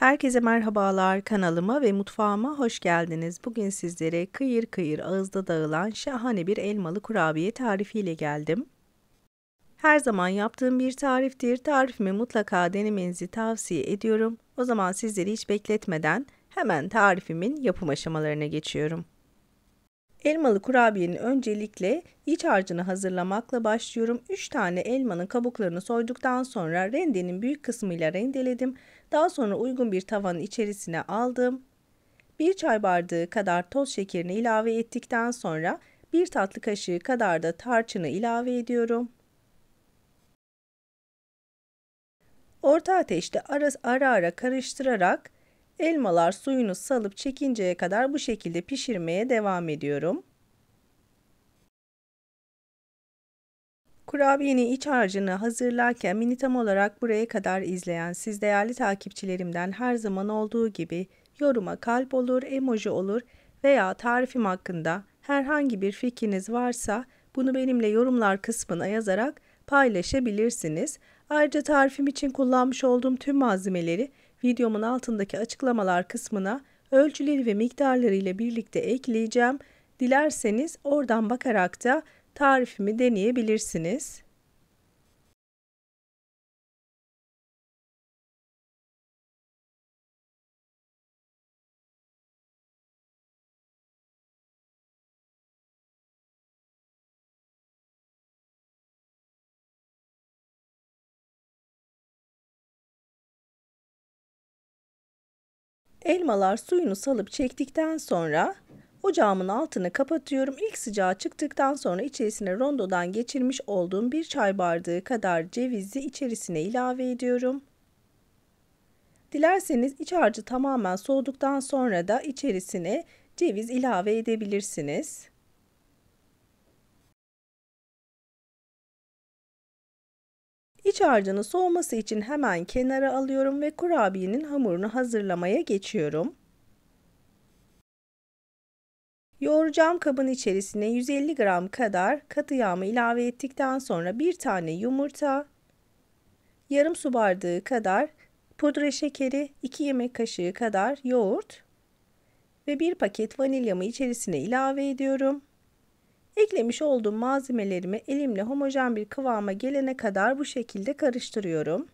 Herkese merhabalar kanalıma ve mutfağıma hoş geldiniz. Bugün sizlere kıyır kıyır ağızda dağılan şahane bir elmalı kurabiye tarifiyle geldim. Her zaman yaptığım bir tariftir. Tarifimi mutlaka denemenizi tavsiye ediyorum. O zaman sizleri hiç bekletmeden hemen tarifimin yapım aşamalarına geçiyorum. Elmalı kurabiyenin öncelikle iç harcını hazırlamakla başlıyorum. 3 tane elmanın kabuklarını soyduktan sonra rendenin büyük kısmıyla rendeledim. Daha sonra uygun bir tavanın içerisine aldım. Bir çay bardağı kadar toz şekerini ilave ettikten sonra bir tatlı kaşığı kadar da tarçını ilave ediyorum. Orta ateşte ara ara, ara karıştırarak elmalar suyunu salıp çekinceye kadar bu şekilde pişirmeye devam ediyorum. Kurabiyeni iç harcını hazırlarken beni tam olarak buraya kadar izleyen siz değerli takipçilerimden her zaman olduğu gibi yoruma kalp olur, emoji olur veya tarifim hakkında herhangi bir fikriniz varsa bunu benimle yorumlar kısmına yazarak paylaşabilirsiniz. Ayrıca tarifim için kullanmış olduğum tüm malzemeleri videomun altındaki açıklamalar kısmına ölçüleri ve miktarları ile birlikte ekleyeceğim. Dilerseniz oradan bakarak da tarifimi deneyebilirsiniz. Elmalar suyunu salıp çektikten sonra Ocağımın altını kapatıyorum. İlk sıcağı çıktıktan sonra içerisine rondodan geçirmiş olduğum bir çay bardağı kadar cevizi içerisine ilave ediyorum. Dilerseniz iç harcı tamamen soğuduktan sonra da içerisine ceviz ilave edebilirsiniz. İç harcının soğuması için hemen kenara alıyorum ve kurabiyenin hamurunu hazırlamaya geçiyorum. Yoğuracağım kabın içerisine 150 gram kadar katı yağımı ilave ettikten sonra bir tane yumurta, yarım su bardağı kadar pudra şekeri, 2 yemek kaşığı kadar yoğurt ve bir paket vanilyamı içerisine ilave ediyorum. Eklemiş olduğum malzemelerimi elimle homojen bir kıvama gelene kadar bu şekilde karıştırıyorum.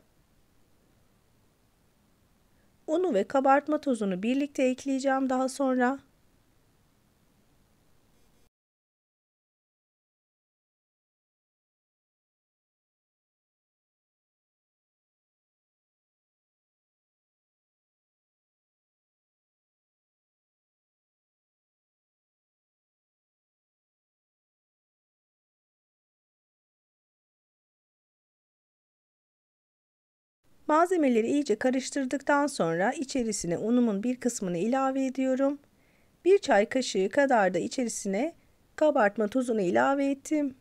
Unu ve kabartma tozunu birlikte ekleyeceğim daha sonra. Malzemeleri iyice karıştırdıktan sonra içerisine unumun bir kısmını ilave ediyorum. Bir çay kaşığı kadar da içerisine kabartma tozunu ilave ettim.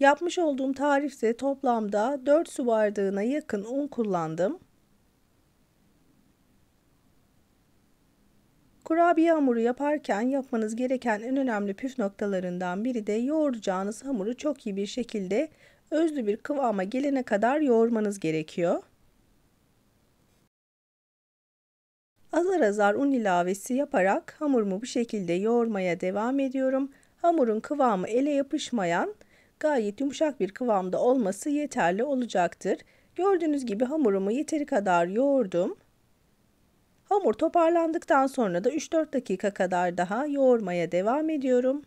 Yapmış olduğum tarifte toplamda 4 su bardağına yakın un kullandım. Kurabiye hamuru yaparken yapmanız gereken en önemli püf noktalarından biri de yoğuracağınız hamuru çok iyi bir şekilde özlü bir kıvama gelene kadar yoğurmanız gerekiyor. Azar azar un ilavesi yaparak hamurumu bu şekilde yoğurmaya devam ediyorum. Hamurun kıvamı ele yapışmayan, gayet yumuşak bir kıvamda olması yeterli olacaktır. Gördüğünüz gibi hamurumu yeteri kadar yoğurdum. Hamur toparlandıktan sonra da 3-4 dakika kadar daha yoğurmaya devam ediyorum.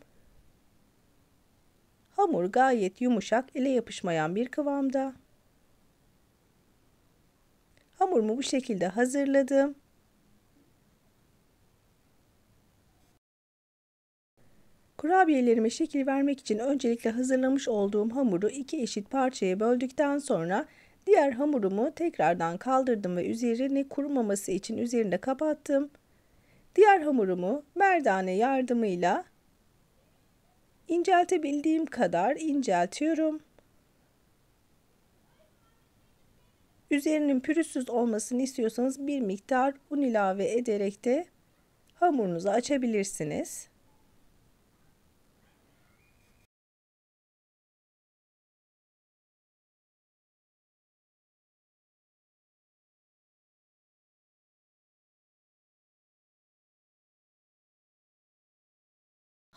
Hamur gayet yumuşak, ele yapışmayan bir kıvamda. Hamurumu bu şekilde hazırladım. Kurabiyelerime şekil vermek için öncelikle hazırlamış olduğum hamuru iki eşit parçaya böldükten sonra diğer hamurumu tekrardan kaldırdım ve üzerini kurumaması için üzerine kapattım. Diğer hamurumu merdane yardımıyla İnceltebildiğim kadar inceltiyorum. Üzerinin pürüzsüz olmasını istiyorsanız bir miktar un ilave ederek de hamurunuzu açabilirsiniz.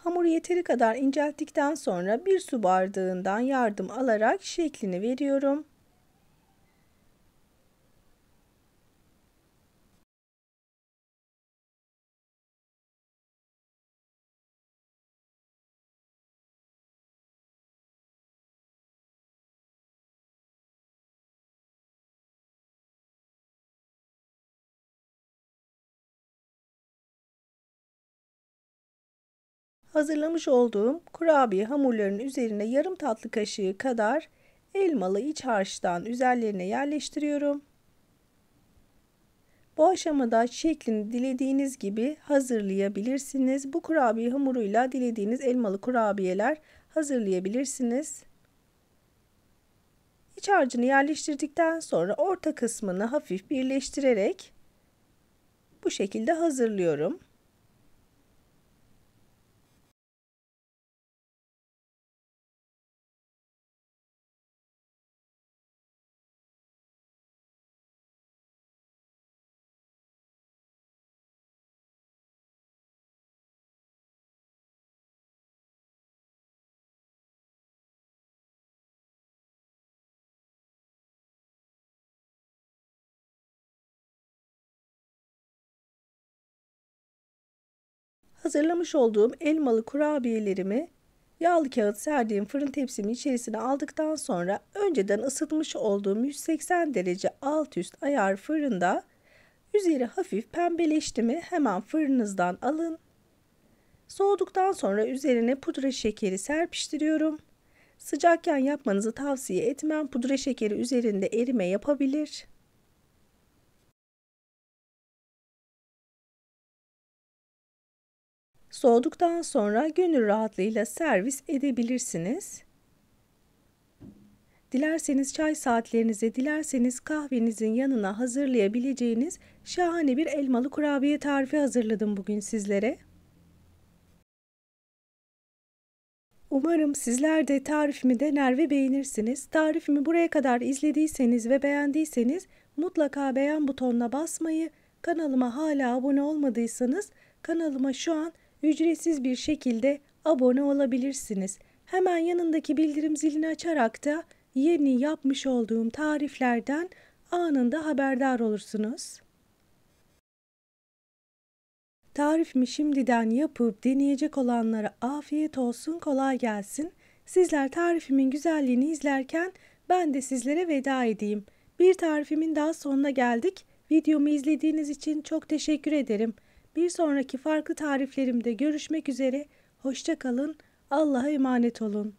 Hamuru yeteri kadar incelttikten sonra bir su bardağından yardım alarak şeklini veriyorum. hazırlamış olduğum kurabiye hamurlarının üzerine yarım tatlı kaşığı kadar elmalı iç harçtan üzerlerine yerleştiriyorum. Bu aşamada şeklini dilediğiniz gibi hazırlayabilirsiniz. Bu kurabiye hamuruyla dilediğiniz elmalı kurabiyeler hazırlayabilirsiniz. İç harcını yerleştirdikten sonra orta kısmını hafif birleştirerek bu şekilde hazırlıyorum. Hazırlamış olduğum elmalı kurabiyelerimi yağlı kağıt serdiğim fırın tepsimin içerisine aldıktan sonra önceden ısıtmış olduğum 180 derece alt üst ayar fırında üzeri hafif pembeleşti mi hemen fırınızdan alın. Soğuduktan sonra üzerine pudra şekeri serpiştiriyorum. Sıcakken yapmanızı tavsiye etmem. Pudra şekeri üzerinde erime yapabilir. Soğuduktan sonra gönül rahatlığıyla servis edebilirsiniz. Dilerseniz çay saatlerinize, dilerseniz kahvenizin yanına hazırlayabileceğiniz şahane bir elmalı kurabiye tarifi hazırladım bugün sizlere. Umarım sizler de tarifimi dener ve beğenirsiniz. Tarifimi buraya kadar izlediyseniz ve beğendiyseniz mutlaka beğen butonuna basmayı, kanalıma hala abone olmadıysanız kanalıma şu an ücretsiz bir şekilde abone olabilirsiniz. Hemen yanındaki bildirim zilini açarak da yeni yapmış olduğum tariflerden anında haberdar olursunuz. Tarifimi şimdiden yapıp deneyecek olanlara afiyet olsun, kolay gelsin. Sizler tarifimin güzelliğini izlerken ben de sizlere veda edeyim. Bir tarifimin daha sonuna geldik. Videomu izlediğiniz için çok teşekkür ederim. Bir sonraki farklı tariflerimde görüşmek üzere. Hoşçakalın. Allah'a emanet olun.